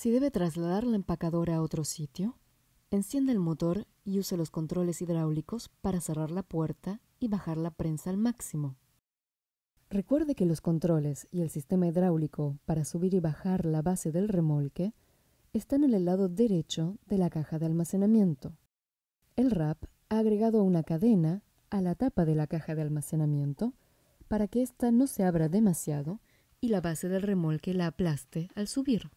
Si debe trasladar la empacadora a otro sitio, encienda el motor y use los controles hidráulicos para cerrar la puerta y bajar la prensa al máximo. Recuerde que los controles y el sistema hidráulico para subir y bajar la base del remolque están en el lado derecho de la caja de almacenamiento. El RAP ha agregado una cadena a la tapa de la caja de almacenamiento para que ésta no se abra demasiado y la base del remolque la aplaste al subir.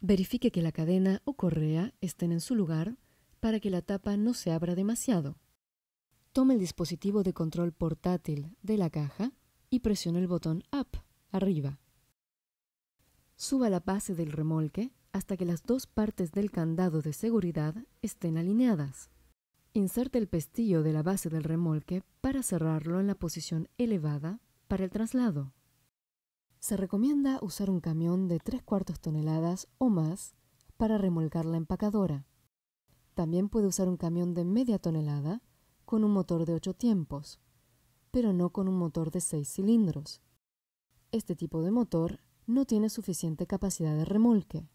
Verifique que la cadena o correa estén en su lugar para que la tapa no se abra demasiado. Tome el dispositivo de control portátil de la caja y presione el botón Up, arriba. Suba la base del remolque hasta que las dos partes del candado de seguridad estén alineadas. Inserte el pestillo de la base del remolque para cerrarlo en la posición elevada para el traslado. Se recomienda usar un camión de tres cuartos toneladas o más para remolcar la empacadora. También puede usar un camión de media tonelada con un motor de ocho tiempos, pero no con un motor de seis cilindros. Este tipo de motor no tiene suficiente capacidad de remolque.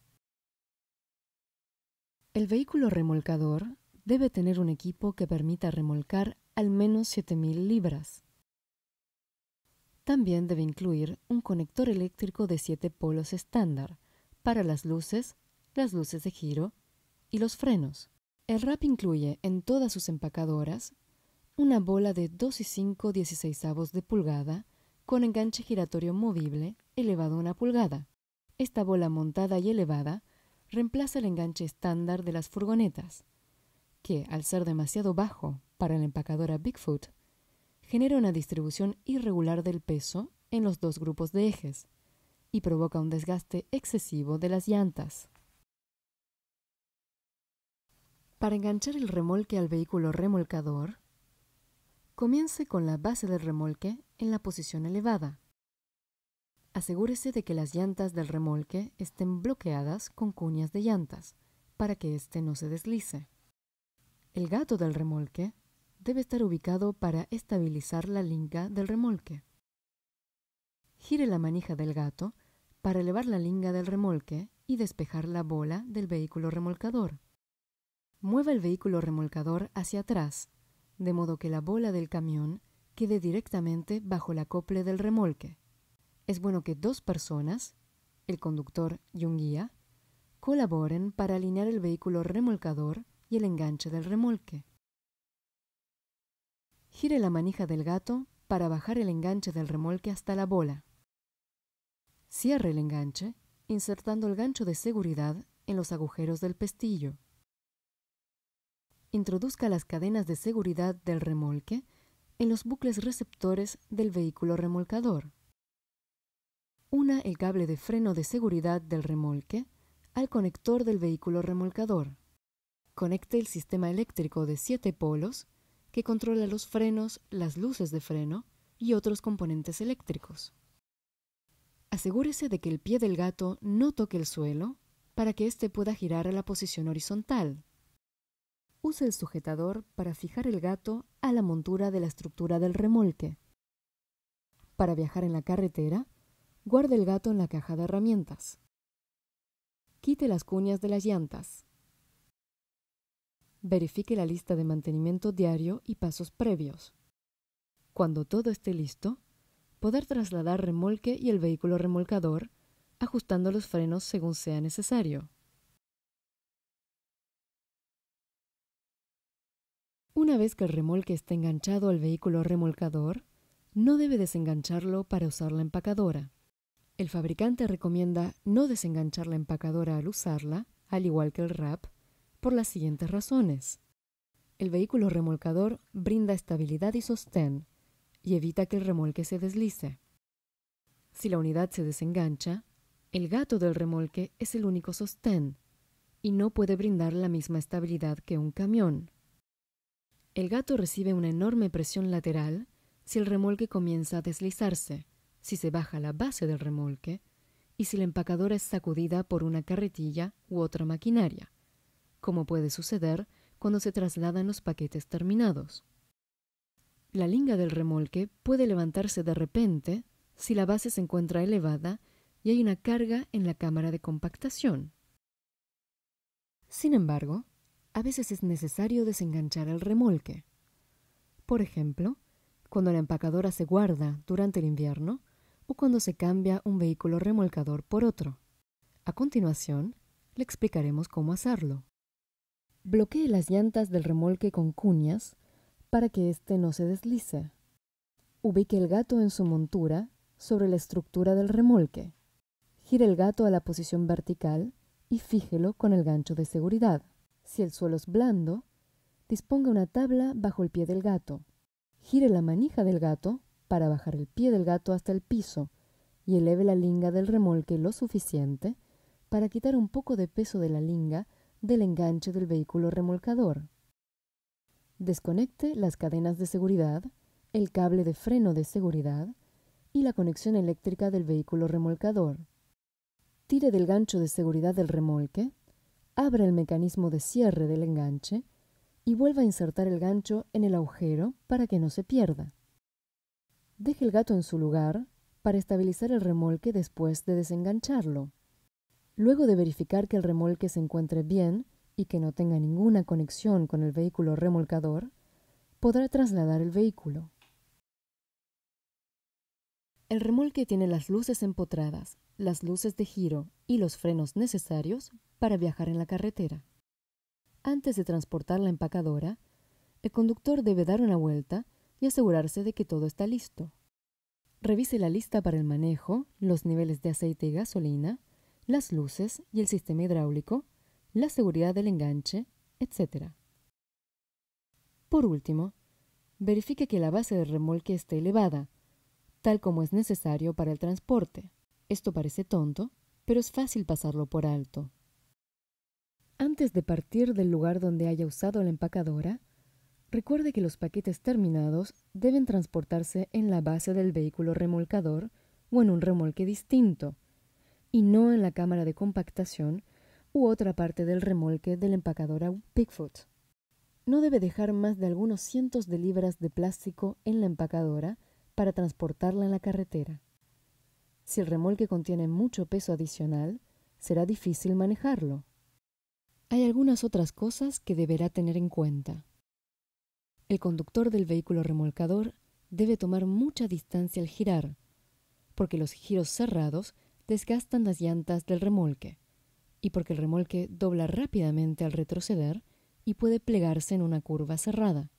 El vehículo remolcador debe tener un equipo que permita remolcar al menos 7.000 libras. También debe incluir un conector eléctrico de 7 polos estándar para las luces, las luces de giro y los frenos. El RAP incluye en todas sus empacadoras una bola de 2,5 16 de pulgada con enganche giratorio movible elevado a una pulgada. Esta bola montada y elevada reemplaza el enganche estándar de las furgonetas, que, al ser demasiado bajo para la empacadora Bigfoot, genera una distribución irregular del peso en los dos grupos de ejes y provoca un desgaste excesivo de las llantas. Para enganchar el remolque al vehículo remolcador, comience con la base del remolque en la posición elevada. Asegúrese de que las llantas del remolque estén bloqueadas con cuñas de llantas para que éste no se deslice. El gato del remolque debe estar ubicado para estabilizar la linga del remolque. Gire la manija del gato para elevar la linga del remolque y despejar la bola del vehículo remolcador. Mueva el vehículo remolcador hacia atrás, de modo que la bola del camión quede directamente bajo la acople del remolque. Es bueno que dos personas, el conductor y un guía, colaboren para alinear el vehículo remolcador y el enganche del remolque. Gire la manija del gato para bajar el enganche del remolque hasta la bola. Cierre el enganche insertando el gancho de seguridad en los agujeros del pestillo. Introduzca las cadenas de seguridad del remolque en los bucles receptores del vehículo remolcador. Una el cable de freno de seguridad del remolque al conector del vehículo remolcador. Conecte el sistema eléctrico de 7 polos que controla los frenos, las luces de freno y otros componentes eléctricos. Asegúrese de que el pie del gato no toque el suelo para que éste pueda girar a la posición horizontal. Use el sujetador para fijar el gato a la montura de la estructura del remolque. Para viajar en la carretera, guarde el gato en la caja de herramientas. Quite las cuñas de las llantas verifique la lista de mantenimiento diario y pasos previos. Cuando todo esté listo, poder trasladar remolque y el vehículo remolcador, ajustando los frenos según sea necesario. Una vez que el remolque esté enganchado al vehículo remolcador, no debe desengancharlo para usar la empacadora. El fabricante recomienda no desenganchar la empacadora al usarla, al igual que el RAP por las siguientes razones. El vehículo remolcador brinda estabilidad y sostén y evita que el remolque se deslice. Si la unidad se desengancha, el gato del remolque es el único sostén y no puede brindar la misma estabilidad que un camión. El gato recibe una enorme presión lateral si el remolque comienza a deslizarse, si se baja la base del remolque y si la empacadora es sacudida por una carretilla u otra maquinaria, como puede suceder cuando se trasladan los paquetes terminados. La linga del remolque puede levantarse de repente si la base se encuentra elevada y hay una carga en la cámara de compactación. Sin embargo, a veces es necesario desenganchar el remolque. Por ejemplo, cuando la empacadora se guarda durante el invierno o cuando se cambia un vehículo remolcador por otro. A continuación, le explicaremos cómo hacerlo. Bloquee las llantas del remolque con cuñas para que éste no se deslice. Ubique el gato en su montura sobre la estructura del remolque. Gire el gato a la posición vertical y fíjelo con el gancho de seguridad. Si el suelo es blando, disponga una tabla bajo el pie del gato. Gire la manija del gato para bajar el pie del gato hasta el piso y eleve la linga del remolque lo suficiente para quitar un poco de peso de la linga del enganche del vehículo remolcador. Desconecte las cadenas de seguridad, el cable de freno de seguridad y la conexión eléctrica del vehículo remolcador. Tire del gancho de seguridad del remolque, abra el mecanismo de cierre del enganche y vuelva a insertar el gancho en el agujero para que no se pierda. Deje el gato en su lugar para estabilizar el remolque después de desengancharlo. Luego de verificar que el remolque se encuentre bien y que no tenga ninguna conexión con el vehículo remolcador, podrá trasladar el vehículo. El remolque tiene las luces empotradas, las luces de giro y los frenos necesarios para viajar en la carretera. Antes de transportar la empacadora, el conductor debe dar una vuelta y asegurarse de que todo está listo. Revise la lista para el manejo, los niveles de aceite y gasolina, las luces y el sistema hidráulico, la seguridad del enganche, etc. Por último, verifique que la base del remolque esté elevada, tal como es necesario para el transporte. Esto parece tonto, pero es fácil pasarlo por alto. Antes de partir del lugar donde haya usado la empacadora, recuerde que los paquetes terminados deben transportarse en la base del vehículo remolcador o en un remolque distinto y no en la cámara de compactación u otra parte del remolque del la empacadora Bigfoot. No debe dejar más de algunos cientos de libras de plástico en la empacadora para transportarla en la carretera. Si el remolque contiene mucho peso adicional, será difícil manejarlo. Hay algunas otras cosas que deberá tener en cuenta. El conductor del vehículo remolcador debe tomar mucha distancia al girar, porque los giros cerrados desgastan las llantas del remolque, y porque el remolque dobla rápidamente al retroceder y puede plegarse en una curva cerrada,